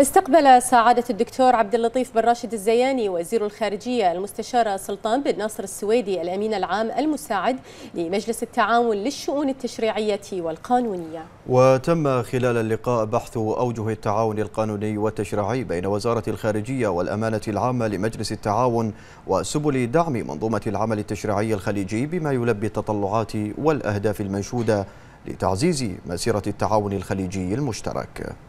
استقبل سعادة الدكتور عبد اللطيف بن راشد الزياني وزير الخارجية المستشارة سلطان بن ناصر السويدي الأمين العام المساعد لمجلس التعاون للشؤون التشريعية والقانونية وتم خلال اللقاء بحث أوجه التعاون القانوني والتشريعي بين وزارة الخارجية والأمانة العامة لمجلس التعاون وسبل دعم منظومة العمل التشريعي الخليجي بما يلبي التطلعات والأهداف المنشودة لتعزيز مسيرة التعاون الخليجي المشترك